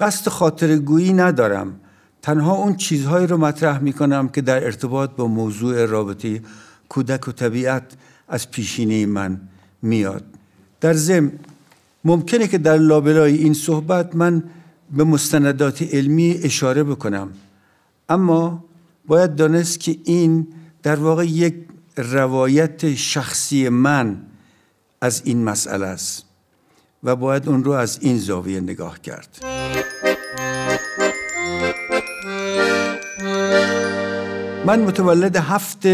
قصد خاطر گویی ندارم تنها اون چیزهایی رو مطرح می کنم که در ارتباط با موضوع رابطه کودک و طبیعت از پیشینه من میاد در ضمن ممکنه که در لابلای این صحبت من به مستندات علمی اشاره بکنم اما باید دانست که این در واقع یک روایت شخصی من از این مسئله است و باید اون رو از این زاویه نگاه کرد من متولد هفت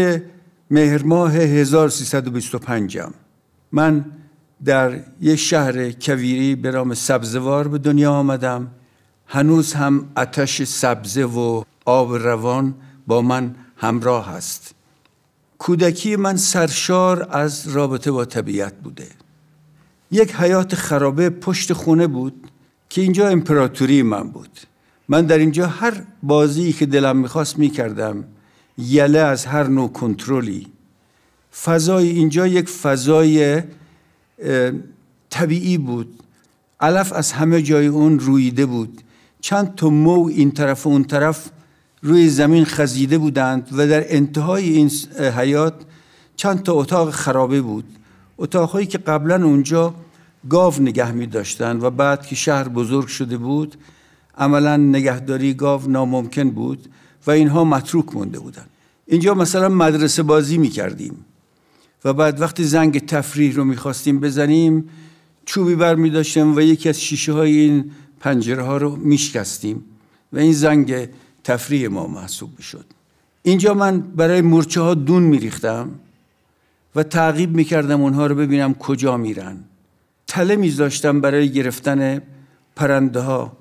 مهر ماه 1325 م من در یک شهر کویری به نام سبزوار به دنیا آمدم هنوز هم آتش سبزه و آب روان با من همراه است کودکی من سرشار از رابطه با طبیعت بوده یک حیات خرابه پشت خونه بود که اینجا امپراتوری من بود من در اینجا هر بازی که دلم میخواست میکردم یله از هر نوع کنترلی فضای اینجا یک فضای طبیعی بود علف از همه جای اون رویده بود چند تا مو این طرف و اون طرف روی زمین خزیده بودند و در انتهای این حیات چند تا اتاق خرابه بود اتاقهایی که قبلا اونجا گاو نگه می داشتند و بعد که شهر بزرگ شده بود عملا نگهداری گاو ناممکن بود و اینها متروک مونده بودند اینجا مثلا مدرسه بازی می کردیم و بعد وقتی زنگ تفریح رو میخواستیم بزنیم چوبی بر می داشتیم و یکی از شیشه های این پنجره ها رو میشکستیم و این زنگ تفریح ما محسوب شد. اینجا من برای مرچه ها دون میریختم و تعقیب میکردم اونها رو ببینم کجا میرن تله میذاشتم برای گرفتن پرنده ها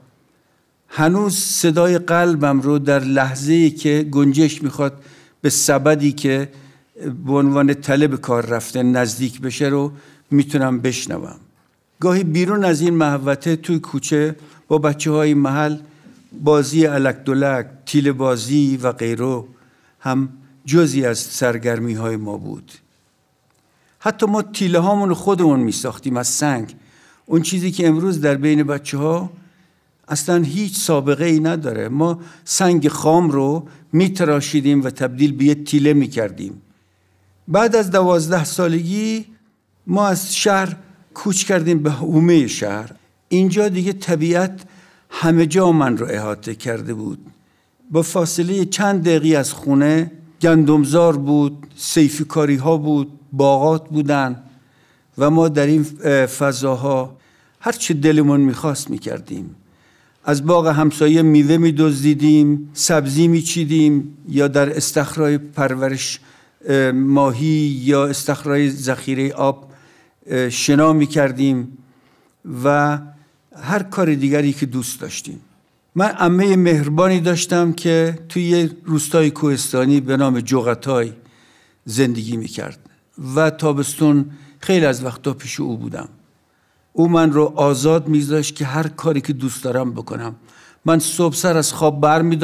هنوز صدای قلبم رو در لحظه که گنجش میخواد به سبدی که به عنوان تله به کار رفته نزدیک بشه رو میتونم بشنوم گاهی بیرون از این محوته توی کوچه با بچه های محل بازی الک دلک تیل بازی و غیره هم جزی از سرگرمی های ما بود حتی ما تیله هامون خودمون می ساختیم از سنگ اون چیزی که امروز در بین بچه ها اصلا هیچ سابقه ای نداره ما سنگ خام رو می تراشیدیم و تبدیل به یه تیله می کردیم بعد از دوازده سالگی ما از شهر کوچ کردیم به اومه شهر اینجا دیگه طبیعت همه جا من رو احاطه کرده بود با فاصله چند دقیقی از خونه گندمزار بود سیفیکاری ها بود باغات بودن و ما در این فضاها هر چه دلمون میخواست میکردیم از باغ همسایه میوه میدزدیدیم سبزی میچیدیم یا در استخرای پرورش ماهی یا استخرای ذخیره آب شنا میکردیم و هر کار دیگری که دوست داشتیم من امه مهربانی داشتم که توی یه روستای کوهستانی به نام جغتای زندگی میکرد و تابستون خیلی از وقتا پیش او بودم او من رو آزاد میذاشت که هر کاری که دوست دارم بکنم من صبح سر از خواب بر می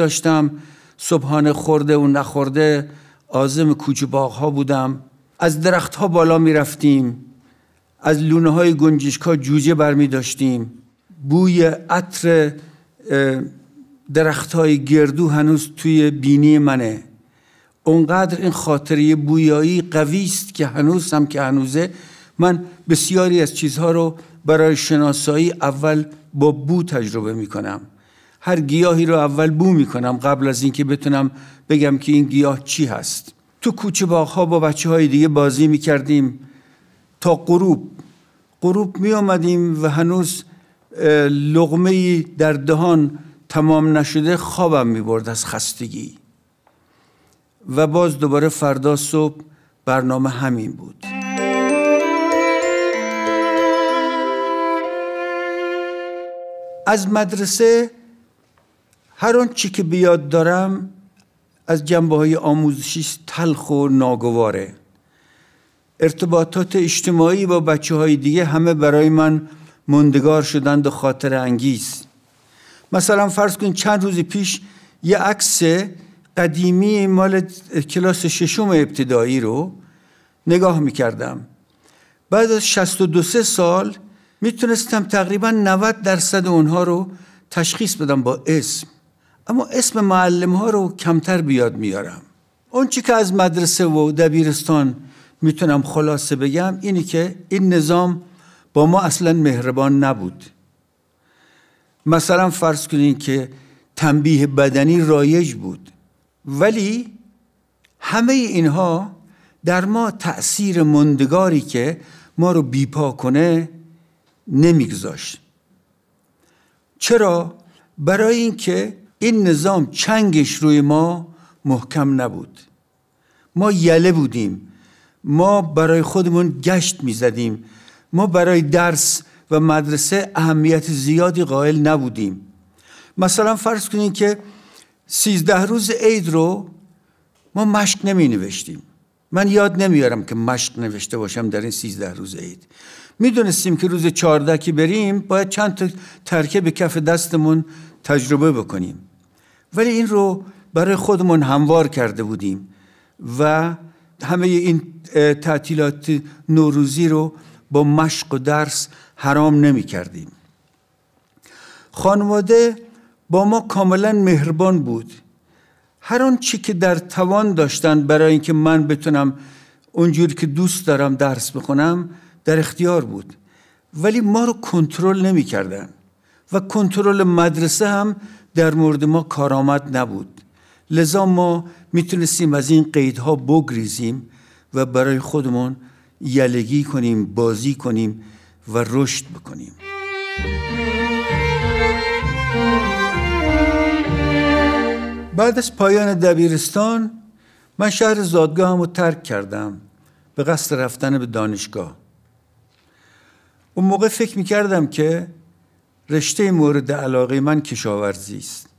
صبحانه خورده و نخورده آزم کوچه باغ ها بودم از درختها بالا می رفتیم از لونه های گنجشک جوجه بر می بوی عطر درخت های گردو هنوز توی بینی منه اونقدر این خاطره بویایی قوی است که هنوز هم که هنوزه من بسیاری از چیزها رو برای شناسایی اول با بو تجربه میکنم هر گیاهی رو اول بو میکنم قبل از اینکه بتونم بگم که این گیاه چی هست تو کوچه باغها با بچه های دیگه بازی میکردیم تا غروب غروب می و هنوز لغمه در دهان تمام نشده خوابم می برد از خستگی و باز دوباره فردا صبح برنامه همین بود از مدرسه هر اون چی که بیاد دارم از جنبه های آموزشی تلخ و ناگواره ارتباطات اجتماعی با بچه های دیگه همه برای من مندگار شدند و خاطر انگیز مثلا فرض کن چند روز پیش یه عکس قدیمی مال کلاس ششم ابتدایی رو نگاه میکردم بعد از 62 سال میتونستم تقریبا 90 درصد اونها رو تشخیص بدم با اسم اما اسم معلم ها رو کمتر بیاد میارم اون چی که از مدرسه و دبیرستان میتونم خلاصه بگم اینی که این نظام با ما اصلا مهربان نبود مثلا فرض کنین که تنبیه بدنی رایج بود ولی همه اینها در ما تأثیر مندگاری که ما رو بیپا کنه نمیگذاشت چرا؟ برای اینکه این نظام چنگش روی ما محکم نبود ما یله بودیم ما برای خودمون گشت میزدیم ما برای درس و مدرسه اهمیت زیادی قائل نبودیم مثلا فرض کنید که سیزده روز عید رو ما مشق نمی نوشتیم من یاد نمیارم که مشق نوشته باشم در این سیزده روز عید میدونستیم که روز چارده که بریم باید چند تا ترکه به کف دستمون تجربه بکنیم ولی این رو برای خودمون هموار کرده بودیم و همه این تعطیلات نوروزی رو با مشق و درس حرام نمی کردیم خانواده با ما کاملا مهربان بود هر آن چی که در توان داشتن برای اینکه من بتونم اونجوری که دوست دارم درس بخونم در اختیار بود ولی ما رو کنترل نمی کردن و کنترل مدرسه هم در مورد ما کارآمد نبود لذا ما میتونستیم از این قیدها بگریزیم و برای خودمون یلگی کنیم بازی کنیم و رشد بکنیم بعد از پایان دبیرستان من شهر زادگاهم رو ترک کردم به قصد رفتن به دانشگاه اون موقع فکر میکردم که رشته مورد علاقه من کشاورزی است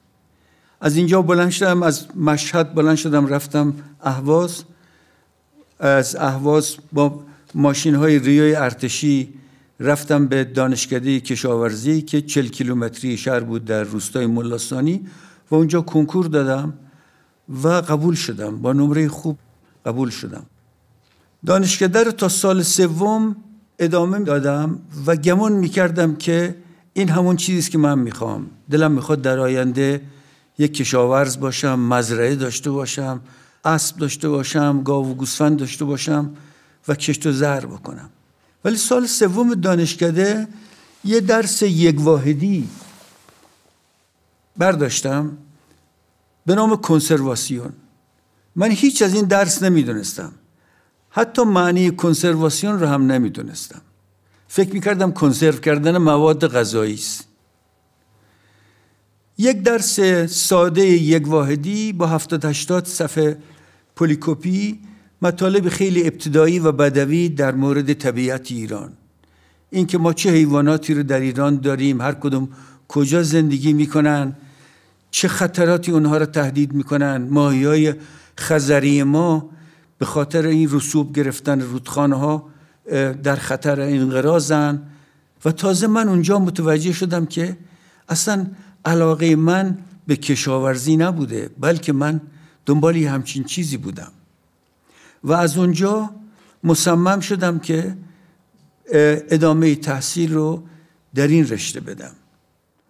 از اینجا بلند شدم از مشهد بلند شدم رفتم اهواز از اهواز با ماشین های ریوی ارتشی رفتم به دانشکده کشاورزی که چل کیلومتری شهر بود در روستای ملاستانی و اونجا کنکور دادم و قبول شدم با نمره خوب قبول شدم دانشکده رو تا سال سوم ادامه دادم و گمان میکردم که این همون چیزی که من میخوام دلم میخواد در آینده یک کشاورز باشم مزرعه داشته باشم اسب داشته باشم گاو و گوسفند داشته باشم و کشت و زر بکنم ولی سال سوم دانشکده یه درس یک واحدی برداشتم به نام کنسرواسیون من هیچ از این درس نمیدونستم حتی معنی کنسرواسیون رو هم نمیدونستم فکر میکردم کنسرو کردن مواد غذایی است یک درس ساده یک واحدی با هفتاد هشتاد صفحه پلیکوپی مطالب خیلی ابتدایی و بدوی در مورد طبیعت ایران اینکه ما چه حیواناتی رو در ایران داریم هر کدوم کجا زندگی میکنن چه خطراتی اونها رو تهدید میکنن ماهی های خزری ما به خاطر این رسوب گرفتن رودخانه ها در خطر انقراضن و تازه من اونجا متوجه شدم که اصلا علاقه من به کشاورزی نبوده بلکه من دنبال همچین چیزی بودم و از اونجا مصمم شدم که ادامه تحصیل رو در این رشته بدم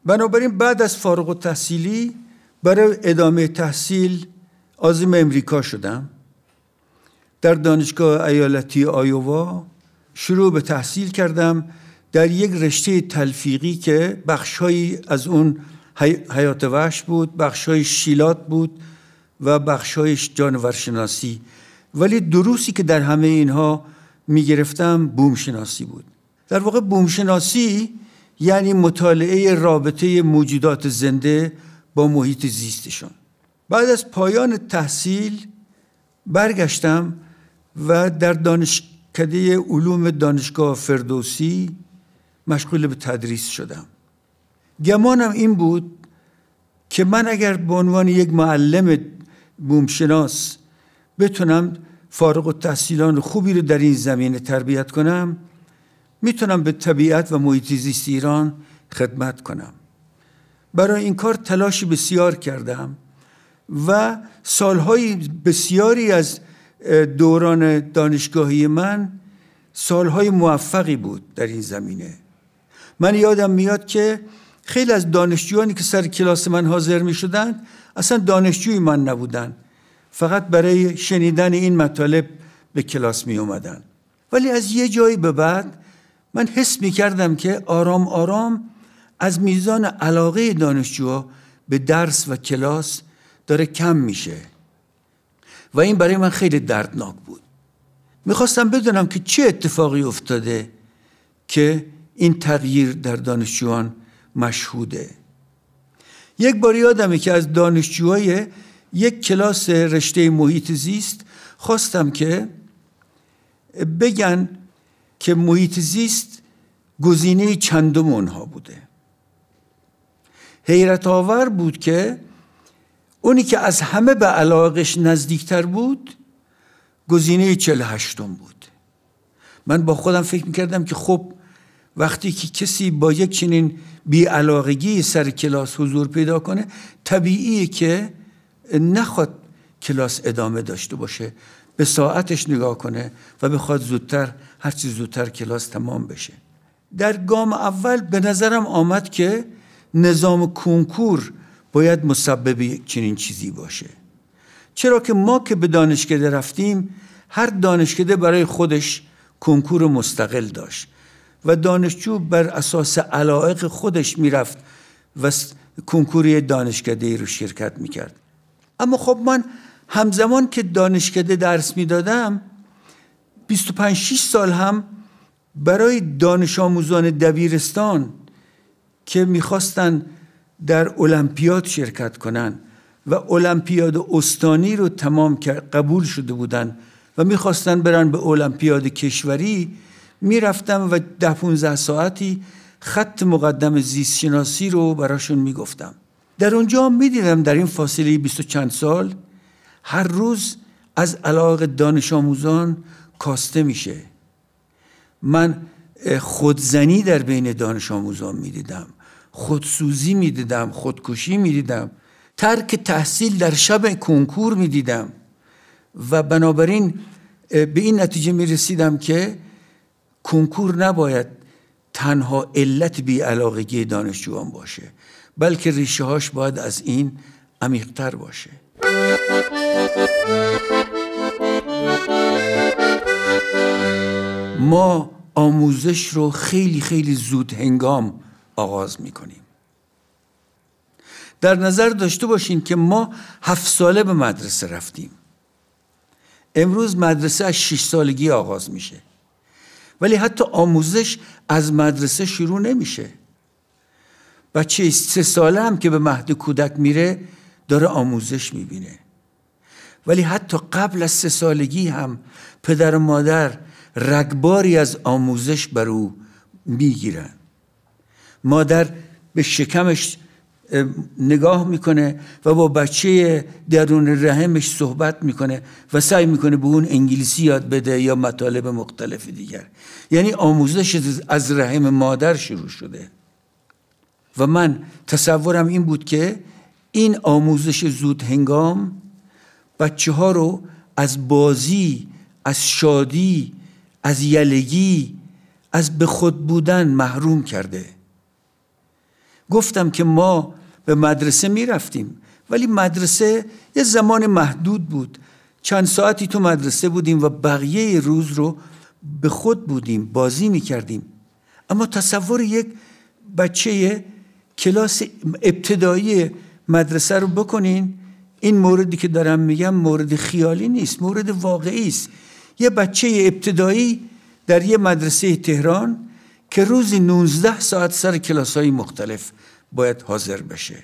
بنابراین بعد از فارغ و تحصیلی برای ادامه تحصیل آزم امریکا شدم در دانشگاه ایالتی آیووا شروع به تحصیل کردم در یک رشته تلفیقی که بخشهایی از اون حیات وحش بود بخشهایی شیلات بود و بخشهایی جانورشناسی ولی دروسی که در همه اینها میگرفتم بومشناسی بود در واقع بومشناسی یعنی مطالعه رابطه موجودات زنده با محیط زیستشون بعد از پایان تحصیل برگشتم و در دانشکده علوم دانشگاه فردوسی مشغول به تدریس شدم گمانم این بود که من اگر به عنوان یک معلم بومشناس بتونم فارغ و تحصیلان خوبی رو در این زمینه تربیت کنم میتونم به طبیعت و محیط زیست ایران خدمت کنم برای این کار تلاش بسیار کردم و سالهای بسیاری از دوران دانشگاهی من سالهای موفقی بود در این زمینه من یادم میاد که خیلی از دانشجویانی که سر کلاس من حاضر می اصلا دانشجوی من نبودند. فقط برای شنیدن این مطالب به کلاس می اومدن ولی از یه جایی به بعد من حس می کردم که آرام آرام از میزان علاقه دانشجوها به درس و کلاس داره کم میشه و این برای من خیلی دردناک بود میخواستم بدونم که چه اتفاقی افتاده که این تغییر در دانشجوان مشهوده یک بار یادمه که از دانشجوهای یک کلاس رشته محیط زیست خواستم که بگن که محیط زیست گزینه چندم اونها بوده حیرت آور بود که اونی که از همه به علاقش نزدیکتر بود گزینه هشتم بود من با خودم فکر میکردم که خب وقتی که کسی با یک چنین علاقگی سر کلاس حضور پیدا کنه طبیعیه که نخواد کلاس ادامه داشته باشه به ساعتش نگاه کنه و بخواد زودتر هرچی زودتر کلاس تمام بشه در گام اول به نظرم آمد که نظام کنکور باید مسبب چنین چیزی باشه چرا که ما که به دانشکده رفتیم هر دانشکده برای خودش کنکور مستقل داشت و دانشجو بر اساس علایق خودش میرفت و کنکوری دانشکده رو شرکت میکرد اما خب من همزمان که دانشکده درس میدادم 25 6 سال هم برای دانش آموزان دبیرستان که میخواستن در المپیاد شرکت کنن و المپیاد استانی رو تمام قبول شده بودن و میخواستن برن به المپیاد کشوری میرفتم و ده 15 ساعتی خط مقدم زیست شناسی رو براشون میگفتم در اونجا میدیدم در این فاصله بیست و چند سال هر روز از علاقه دانش آموزان کاسته میشه من خودزنی در بین دانش آموزان میدیدم خودسوزی میدیدم خودکشی میدیدم ترک تحصیل در شب کنکور میدیدم و بنابراین به این نتیجه می رسیدم که کنکور نباید تنها علت بی علاقگی دانشجوان باشه بلکه ریشه هاش باید از این عمیقتر باشه ما آموزش رو خیلی خیلی زود هنگام آغاز میکنیم در نظر داشته باشین که ما هفت ساله به مدرسه رفتیم امروز مدرسه از شش سالگی آغاز میشه ولی حتی آموزش از مدرسه شروع نمیشه بچه سه ساله هم که به مهد کودک میره داره آموزش میبینه ولی حتی قبل از سه سالگی هم پدر و مادر رگباری از آموزش بر او میگیرن مادر به شکمش نگاه میکنه و با بچه درون رحمش صحبت میکنه و سعی میکنه به اون انگلیسی یاد بده یا مطالب مختلف دیگر یعنی آموزش از رحم مادر شروع شده و من تصورم این بود که این آموزش زود هنگام بچه ها رو از بازی از شادی از یلگی از به خود بودن محروم کرده گفتم که ما به مدرسه می رفتیم ولی مدرسه یه زمان محدود بود چند ساعتی تو مدرسه بودیم و بقیه روز رو به خود بودیم بازی می کردیم اما تصور یک بچه کلاس ابتدایی مدرسه رو بکنین این موردی که دارم میگم مورد خیالی نیست مورد واقعی است یه بچه ابتدایی در یه مدرسه تهران که روزی 19 ساعت سر کلاس های مختلف باید حاضر بشه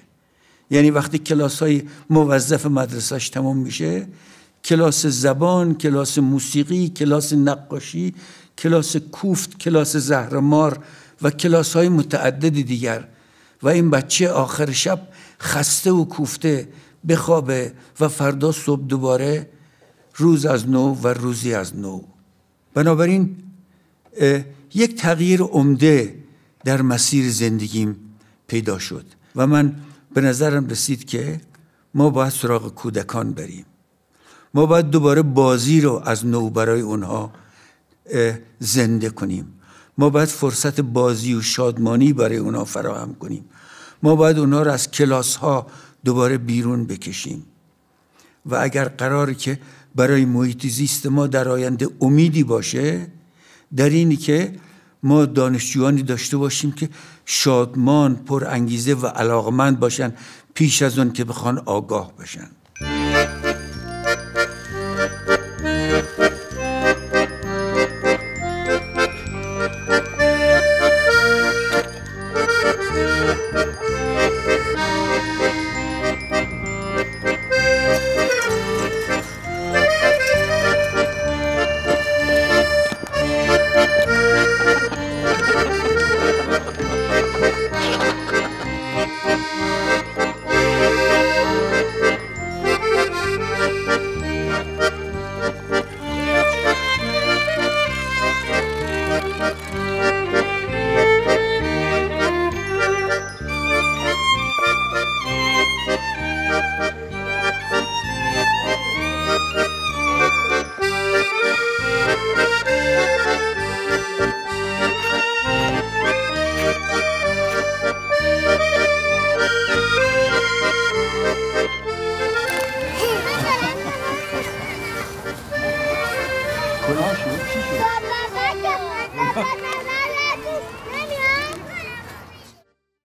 یعنی وقتی کلاس های موظف مدرسهش تمام میشه کلاس زبان، کلاس موسیقی، کلاس نقاشی، کلاس کوفت، کلاس زهرمار و کلاس های متعدد دیگر و این بچه آخر شب خسته و کوفته بخوابه و فردا صبح دوباره روز از نو و روزی از نو بنابراین یک تغییر عمده در مسیر زندگیم پیدا شد و من به نظرم رسید که ما باید سراغ کودکان بریم ما باید دوباره بازی رو از نو برای اونها زنده کنیم ما باید فرصت بازی و شادمانی برای اونا فراهم کنیم ما باید اونا رو از کلاس ها دوباره بیرون بکشیم و اگر قرار که برای محیط زیست ما در آینده امیدی باشه در اینی که ما دانشجوانی داشته باشیم که شادمان پر انگیزه و علاقمند باشن پیش از اون که بخوان آگاه بشن.